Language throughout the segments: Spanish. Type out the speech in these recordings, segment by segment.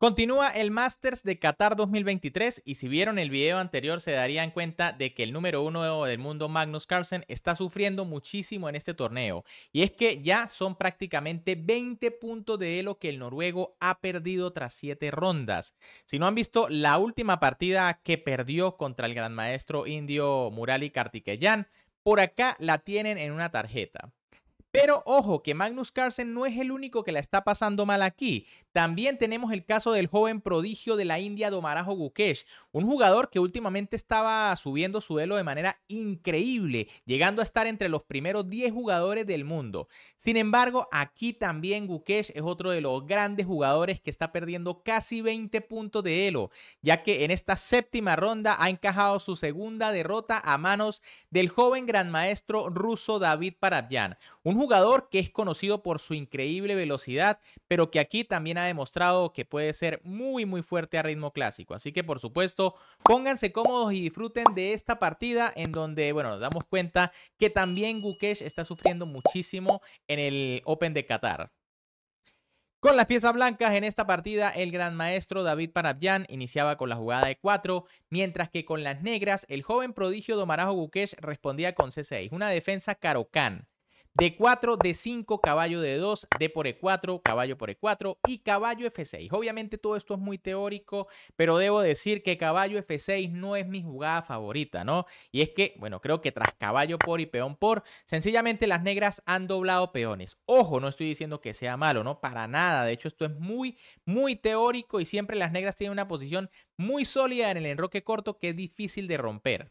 Continúa el Masters de Qatar 2023 y si vieron el video anterior se darían cuenta de que el número uno del mundo Magnus Carlsen está sufriendo muchísimo en este torneo y es que ya son prácticamente 20 puntos de elo que el noruego ha perdido tras 7 rondas. Si no han visto la última partida que perdió contra el gran maestro indio Murali Kartikeyan, por acá la tienen en una tarjeta. Pero ojo que Magnus Carlsen no es el único que la está pasando mal aquí. También tenemos el caso del joven prodigio de la India Domarajo Gukesh, un jugador que últimamente estaba subiendo su elo de manera increíble, llegando a estar entre los primeros 10 jugadores del mundo. Sin embargo, aquí también Gukesh es otro de los grandes jugadores que está perdiendo casi 20 puntos de elo, ya que en esta séptima ronda ha encajado su segunda derrota a manos del joven gran maestro ruso David Paratyan, un jugador que es conocido por su increíble velocidad, pero que aquí también ha demostrado que puede ser muy muy fuerte a ritmo clásico. Así que por supuesto, pónganse cómodos y disfruten de esta partida en donde, bueno, nos damos cuenta que también Gukesh está sufriendo muchísimo en el Open de Qatar. Con las piezas blancas en esta partida, el gran maestro David Parabian iniciaba con la jugada de 4, mientras que con las negras, el joven prodigio Domarajo Gukesh respondía con C6, una defensa carocán. D4, D5, caballo de 2 D por E4, caballo por E4 y caballo F6. Obviamente todo esto es muy teórico, pero debo decir que caballo F6 no es mi jugada favorita, ¿no? Y es que, bueno, creo que tras caballo por y peón por, sencillamente las negras han doblado peones. Ojo, no estoy diciendo que sea malo, ¿no? Para nada. De hecho, esto es muy, muy teórico y siempre las negras tienen una posición muy sólida en el enroque corto que es difícil de romper.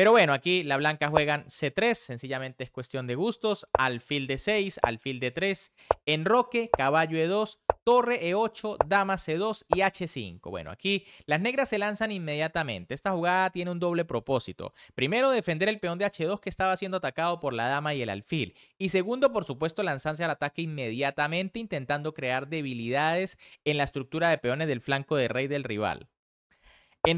Pero bueno, aquí la blanca juegan C3, sencillamente es cuestión de gustos, alfil de 6, alfil de 3, enroque, caballo E2, torre E8, dama C2 y H5. Bueno, aquí las negras se lanzan inmediatamente. Esta jugada tiene un doble propósito. Primero, defender el peón de H2 que estaba siendo atacado por la dama y el alfil. Y segundo, por supuesto, lanzarse al ataque inmediatamente intentando crear debilidades en la estructura de peones del flanco de rey del rival.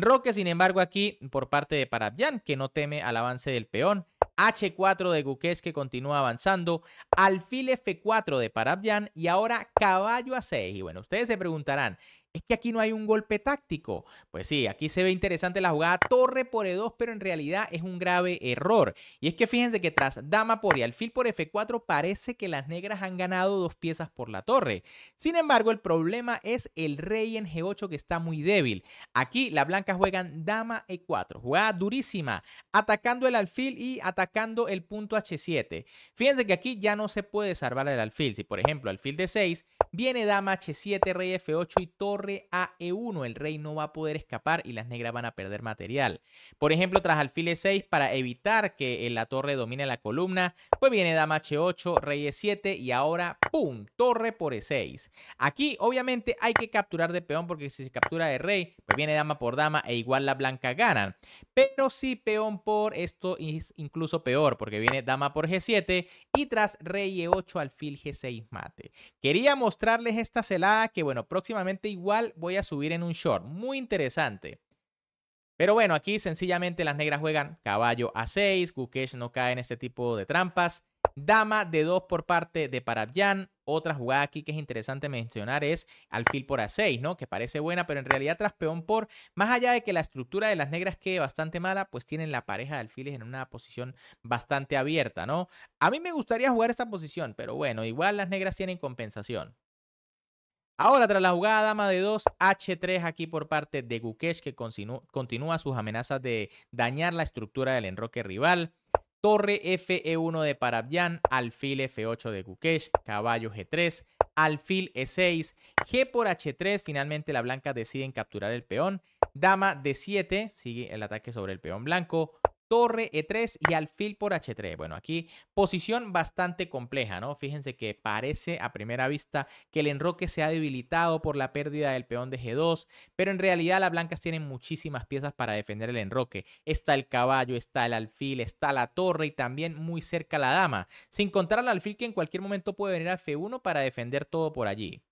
Roque, sin embargo, aquí por parte de Parabian, que no teme al avance del peón. H4 de Guqués que continúa avanzando. Alfil F4 de Parabian. y ahora caballo a 6. Y bueno, ustedes se preguntarán, es que aquí no hay un golpe táctico. Pues sí, aquí se ve interesante la jugada torre por E2, pero en realidad es un grave error. Y es que fíjense que tras dama por y alfil por F4 parece que las negras han ganado dos piezas por la torre. Sin embargo, el problema es el rey en G8 que está muy débil. Aquí las blancas juegan dama E4, jugada durísima, atacando el alfil y atacando el punto H7. Fíjense que aquí ya no se puede salvar el alfil. Si por ejemplo alfil de 6 Viene dama h7, rey f8 y torre a e1. El rey no va a poder escapar y las negras van a perder material. Por ejemplo, tras alfil e6, para evitar que eh, la torre domine la columna, pues viene dama h8, rey e7 y ahora ¡pum! Torre por e6. Aquí, obviamente, hay que capturar de peón porque si se captura de rey, pues viene dama por dama e igual la blanca ganan. Pero si peón por esto es incluso peor porque viene dama por g7 y tras rey e8, alfil g6 mate. Quería mostrar mostrarles esta celada que, bueno, próximamente igual voy a subir en un short. Muy interesante. Pero bueno, aquí sencillamente las negras juegan caballo a 6. Gukesh no cae en este tipo de trampas. Dama de 2 por parte de Parabjan. Otra jugada aquí que es interesante mencionar es alfil por a6, ¿no? Que parece buena, pero en realidad tras peón por. Más allá de que la estructura de las negras quede bastante mala, pues tienen la pareja de alfiles en una posición bastante abierta, ¿no? A mí me gustaría jugar esta posición, pero bueno, igual las negras tienen compensación. Ahora, tras la jugada dama de 2, H3 aquí por parte de Gukesh, que continúa sus amenazas de dañar la estructura del enroque rival. Torre Fe1 de Parabian, alfil F8 de Gukesh, caballo G3, alfil E6, G por H3, finalmente la blanca deciden capturar el peón, dama D7, sigue el ataque sobre el peón blanco, torre E3 y alfil por H3. Bueno, aquí posición bastante compleja, ¿no? Fíjense que parece a primera vista que el enroque se ha debilitado por la pérdida del peón de G2, pero en realidad las blancas tienen muchísimas piezas para defender el enroque. Está el caballo, está el alfil, está la torre y también muy cerca la dama, sin contar al alfil que en cualquier momento puede venir a F1 para defender todo por allí.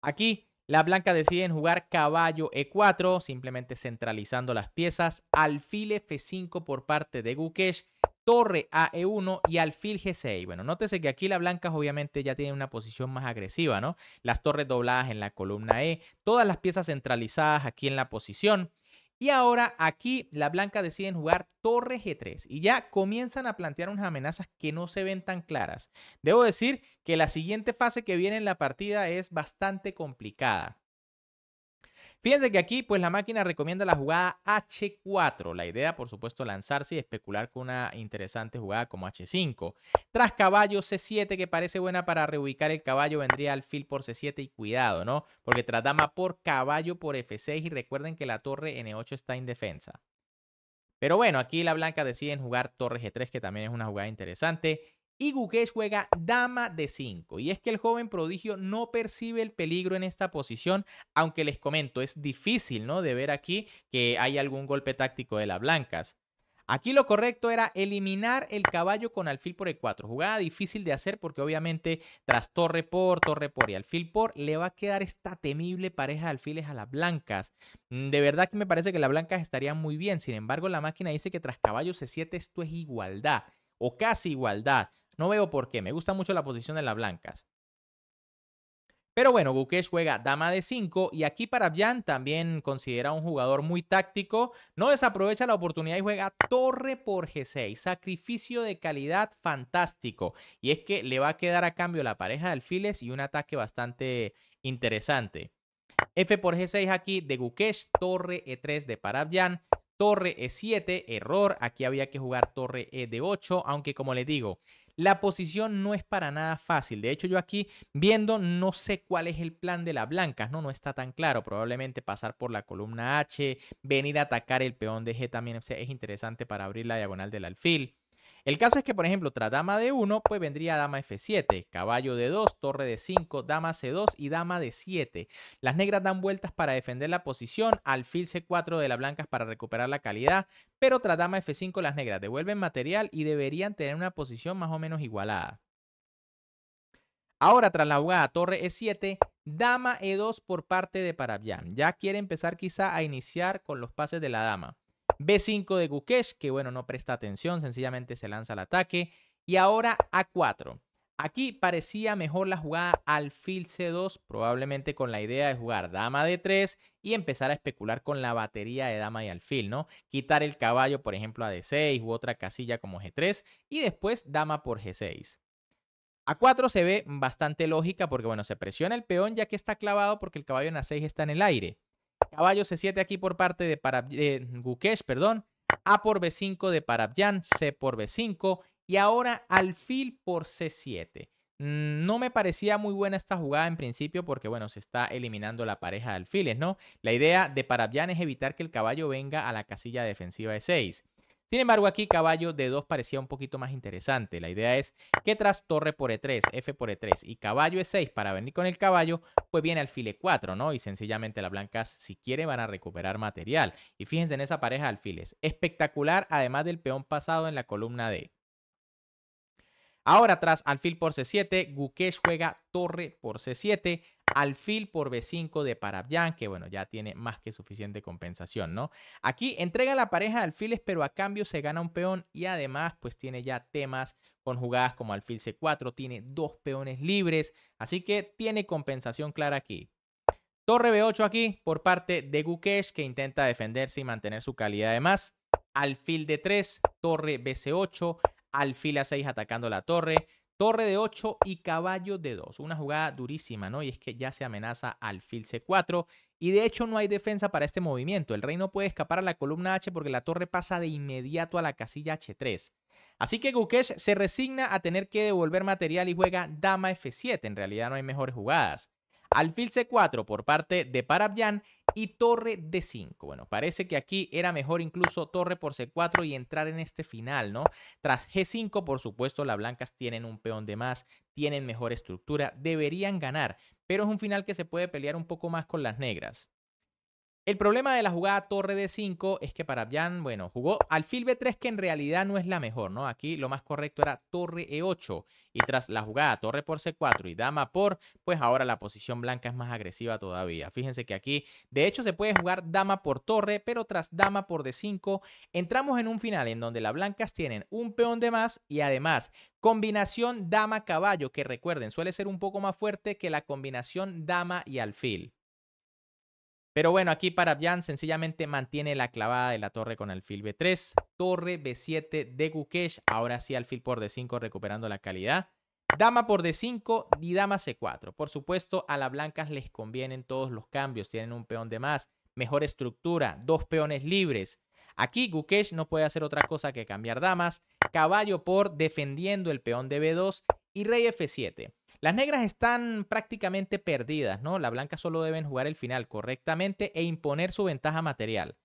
Aquí las blancas deciden jugar caballo e4, simplemente centralizando las piezas, alfil f5 por parte de Gukesh, torre a 1 e y alfil g6. Bueno, nótese que aquí la blanca obviamente ya tiene una posición más agresiva, ¿no? Las torres dobladas en la columna E, todas las piezas centralizadas aquí en la posición. Y ahora aquí la blanca decide jugar torre G3 y ya comienzan a plantear unas amenazas que no se ven tan claras. Debo decir que la siguiente fase que viene en la partida es bastante complicada. Fíjense que aquí, pues la máquina recomienda la jugada H4. La idea, por supuesto, lanzarse y especular con una interesante jugada como H5. Tras caballo C7, que parece buena para reubicar el caballo, vendría al alfil por C7 y cuidado, ¿no? Porque tras dama por caballo por F6 y recuerden que la torre N8 está indefensa. Pero bueno, aquí la blanca decide jugar torre G3, que también es una jugada interesante y juega dama de 5. Y es que el joven prodigio no percibe el peligro en esta posición, aunque les comento, es difícil ¿no? de ver aquí que hay algún golpe táctico de las blancas. Aquí lo correcto era eliminar el caballo con alfil por e4. Jugada difícil de hacer porque obviamente tras torre por, torre por y alfil por le va a quedar esta temible pareja de alfiles a las blancas. Mm, de verdad que me parece que las blancas estarían muy bien. Sin embargo, la máquina dice que tras caballo c7 esto es igualdad o casi igualdad. No veo por qué. Me gusta mucho la posición de las blancas. Pero bueno, Gukesh juega dama de 5 y aquí Parabjan también considera un jugador muy táctico. No desaprovecha la oportunidad y juega torre por G6. Sacrificio de calidad fantástico. Y es que le va a quedar a cambio la pareja de alfiles y un ataque bastante interesante. F por G6 aquí de Gukesh, torre E3 de Parabian, Torre E7, error, aquí había que jugar torre E de 8, aunque como les digo, la posición no es para nada fácil. De hecho, yo aquí viendo no sé cuál es el plan de las blancas, ¿no? No está tan claro. Probablemente pasar por la columna H, venir a atacar el peón de G también es interesante para abrir la diagonal del alfil. El caso es que, por ejemplo, tras dama de 1, pues vendría dama F7, caballo de 2, torre de 5, dama C2 y dama de 7. Las negras dan vueltas para defender la posición, alfil C4 de las blancas para recuperar la calidad, pero tras dama F5 las negras devuelven material y deberían tener una posición más o menos igualada. Ahora, tras la jugada torre E7, dama E2 por parte de Parabian. Ya quiere empezar quizá a iniciar con los pases de la dama. B5 de Gukesh, que bueno, no presta atención, sencillamente se lanza al ataque. Y ahora A4. Aquí parecía mejor la jugada alfil C2, probablemente con la idea de jugar dama D3 y empezar a especular con la batería de dama y alfil, ¿no? Quitar el caballo, por ejemplo, a D6 u otra casilla como G3 y después dama por G6. A4 se ve bastante lógica porque, bueno, se presiona el peón ya que está clavado porque el caballo en A6 está en el aire. Caballo C7 aquí por parte de Parab eh, perdón. A por B5 de Parabian, C por B5 y ahora alfil por C7. Mm, no me parecía muy buena esta jugada en principio porque, bueno, se está eliminando la pareja de alfiles, ¿no? La idea de Parabian es evitar que el caballo venga a la casilla defensiva de 6. Sin embargo, aquí caballo D2 parecía un poquito más interesante. La idea es que tras torre por E3, F por E3 y caballo E6 para venir con el caballo, pues viene alfil E4, ¿no? Y sencillamente las blancas, si quieren, van a recuperar material. Y fíjense en esa pareja de alfiles. Espectacular, además del peón pasado en la columna D. Ahora tras alfil por C7, Gukesh juega torre por C7, alfil por B5 de Parabyan, que bueno, ya tiene más que suficiente compensación, ¿no? Aquí entrega la pareja de alfiles, pero a cambio se gana un peón y además pues tiene ya temas con jugadas como alfil C4, tiene dos peones libres, así que tiene compensación clara aquí. Torre B8 aquí por parte de Gukesh, que intenta defenderse y mantener su calidad además. Alfil D3, torre BC8, alfil a 6 atacando la torre, torre de 8 y caballo de 2. Una jugada durísima, ¿no? Y es que ya se amenaza alfil C4 y de hecho no hay defensa para este movimiento. El rey no puede escapar a la columna H porque la torre pasa de inmediato a la casilla H3. Así que Gukesh se resigna a tener que devolver material y juega dama F7. En realidad no hay mejores jugadas. Alfil C4 por parte de Parabjan y torre D5. Bueno, parece que aquí era mejor incluso torre por C4 y entrar en este final, ¿no? Tras G5, por supuesto, las blancas tienen un peón de más, tienen mejor estructura, deberían ganar, pero es un final que se puede pelear un poco más con las negras. El problema de la jugada torre de 5 es que para Jan, bueno, jugó alfil B3 que en realidad no es la mejor, ¿no? Aquí lo más correcto era torre E8 y tras la jugada torre por C4 y dama por, pues ahora la posición blanca es más agresiva todavía. Fíjense que aquí, de hecho, se puede jugar dama por torre, pero tras dama por D5 entramos en un final en donde las blancas tienen un peón de más y además combinación dama-caballo, que recuerden, suele ser un poco más fuerte que la combinación dama y alfil. Pero bueno, aquí para Jan sencillamente mantiene la clavada de la torre con el alfil B3, torre B7 de Gukesh, ahora sí alfil por D5 recuperando la calidad, dama por D5 y dama C4. Por supuesto, a las blancas les convienen todos los cambios, tienen un peón de más, mejor estructura, dos peones libres. Aquí Gukesh no puede hacer otra cosa que cambiar damas, caballo por defendiendo el peón de B2 y rey F7. Las negras están prácticamente perdidas, ¿no? La blanca solo deben jugar el final correctamente e imponer su ventaja material.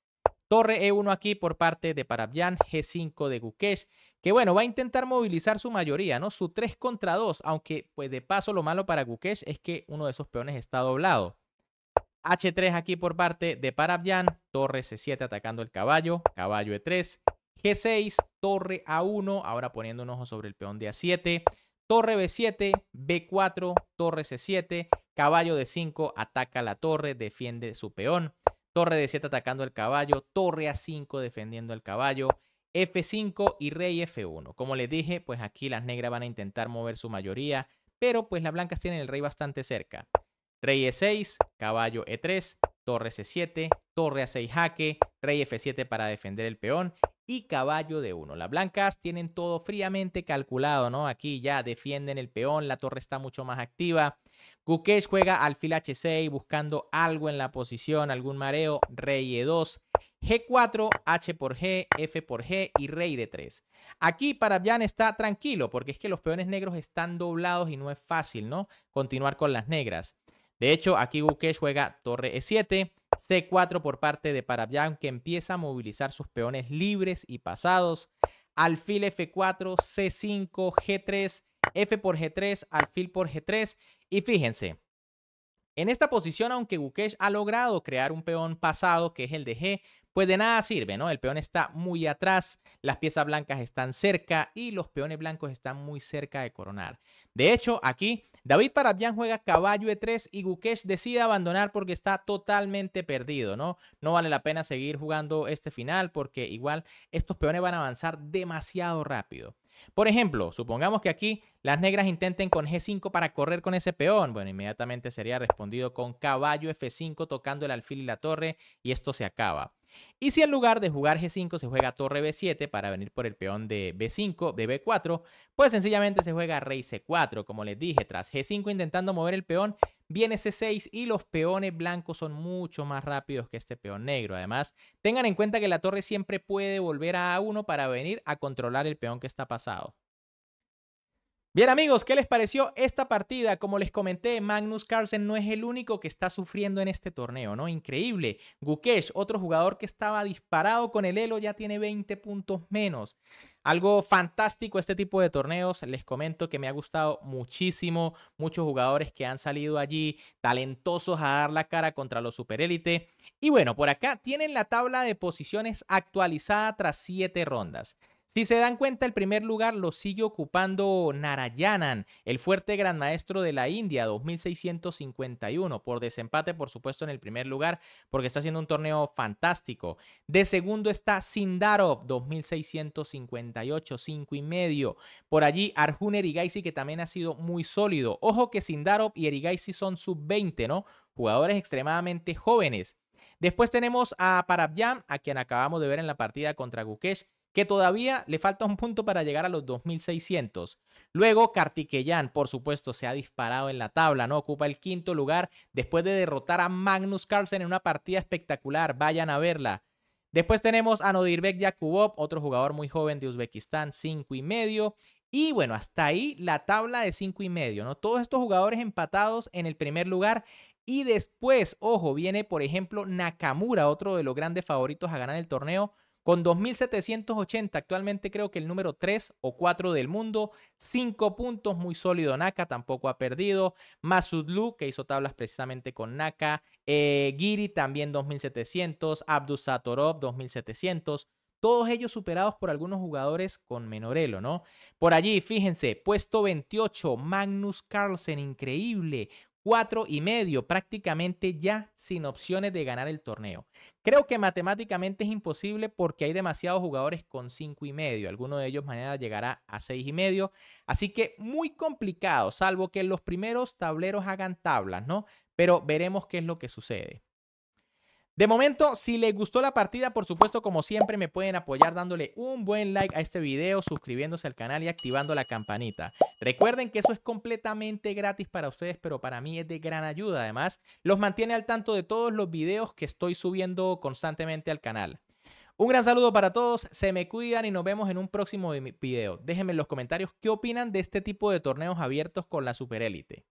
Torre E1 aquí por parte de Parabian, G5 de Gukesh, que bueno, va a intentar movilizar su mayoría, ¿no? Su 3 contra 2, aunque pues de paso lo malo para Gukesh es que uno de esos peones está doblado. H3 aquí por parte de Parabian, torre C7 atacando el caballo, caballo E3, G6, torre A1, ahora poniendo un ojo sobre el peón de A7, Torre B7, B4, torre C7, caballo d 5 ataca la torre, defiende su peón. Torre D7 atacando el caballo, torre A5 defendiendo el caballo, F5 y rey F1. Como les dije, pues aquí las negras van a intentar mover su mayoría, pero pues las blancas tienen el rey bastante cerca. Rey E6, caballo E3, torre C7, torre A6 jaque, rey F7 para defender el peón y caballo de uno. Las blancas tienen todo fríamente calculado, ¿no? Aquí ya defienden el peón, la torre está mucho más activa. Gukesh juega alfil h6 buscando algo en la posición, algún mareo, rey e2, g4, h por g, f por g y rey d3. Aquí para Jan está tranquilo porque es que los peones negros están doblados y no es fácil, ¿no? Continuar con las negras. De hecho, aquí Gukesh juega torre e7, C4 por parte de Parabian que empieza a movilizar sus peones libres y pasados. Alfil F4, C5, G3, F por G3, alfil por G3. Y fíjense, en esta posición, aunque Gukesh ha logrado crear un peón pasado, que es el de G, pues de nada sirve, ¿no? El peón está muy atrás, las piezas blancas están cerca y los peones blancos están muy cerca de coronar. De hecho, aquí David Parabian juega caballo e3 y Gukesh decide abandonar porque está totalmente perdido, ¿no? No vale la pena seguir jugando este final porque igual estos peones van a avanzar demasiado rápido. Por ejemplo, supongamos que aquí las negras intenten con G5 para correr con ese peón. Bueno, inmediatamente sería respondido con caballo F5 tocando el alfil y la torre y esto se acaba. Y si en lugar de jugar G5 se juega torre B7 para venir por el peón de B5, de B4, pues sencillamente se juega rey C4. Como les dije, tras G5 intentando mover el peón, viene C6 y los peones blancos son mucho más rápidos que este peón negro. Además, tengan en cuenta que la torre siempre puede volver a A1 para venir a controlar el peón que está pasado. Bien amigos, ¿qué les pareció esta partida? Como les comenté, Magnus Carlsen no es el único que está sufriendo en este torneo, ¿no? Increíble. Gukesh, otro jugador que estaba disparado con el elo, ya tiene 20 puntos menos. Algo fantástico este tipo de torneos, les comento que me ha gustado muchísimo, muchos jugadores que han salido allí talentosos a dar la cara contra los superélite. Y bueno, por acá tienen la tabla de posiciones actualizada tras 7 rondas. Si se dan cuenta, el primer lugar lo sigue ocupando Narayanan, el fuerte gran maestro de la India, 2651, por desempate, por supuesto, en el primer lugar, porque está haciendo un torneo fantástico. De segundo está Sindarov, 2658, 5 y medio. Por allí, Arjun Erigaisi, que también ha sido muy sólido. Ojo que Sindarov y Erigaisi son sub-20, ¿no? Jugadores extremadamente jóvenes. Después tenemos a Parabjam, a quien acabamos de ver en la partida contra Gukesh, que todavía le falta un punto para llegar a los 2600. Luego, Kartikeyan, por supuesto, se ha disparado en la tabla, ¿no? Ocupa el quinto lugar después de derrotar a Magnus Carlsen en una partida espectacular. Vayan a verla. Después tenemos a Nodirbek Yakubov, otro jugador muy joven de Uzbekistán, cinco y medio. Y bueno, hasta ahí la tabla de cinco y medio, ¿no? Todos estos jugadores empatados en el primer lugar. Y después, ojo, viene por ejemplo Nakamura, otro de los grandes favoritos a ganar el torneo, con 2.780 actualmente creo que el número 3 o 4 del mundo. 5 puntos, muy sólido Naka, tampoco ha perdido. Masudlu, que hizo tablas precisamente con Naka. Eh, Giri también 2.700. Abdus Satorov 2.700. Todos ellos superados por algunos jugadores con Menorelo, ¿no? Por allí, fíjense, puesto 28, Magnus Carlsen, increíble cuatro y medio, prácticamente ya sin opciones de ganar el torneo. Creo que matemáticamente es imposible porque hay demasiados jugadores con cinco y medio. Alguno de ellos mañana llegará a seis y medio. Así que muy complicado, salvo que los primeros tableros hagan tablas, ¿no? Pero veremos qué es lo que sucede. De momento, si les gustó la partida, por supuesto, como siempre, me pueden apoyar dándole un buen like a este video, suscribiéndose al canal y activando la campanita. Recuerden que eso es completamente gratis para ustedes, pero para mí es de gran ayuda. Además, los mantiene al tanto de todos los videos que estoy subiendo constantemente al canal. Un gran saludo para todos, se me cuidan y nos vemos en un próximo video. Déjenme en los comentarios qué opinan de este tipo de torneos abiertos con la Superélite.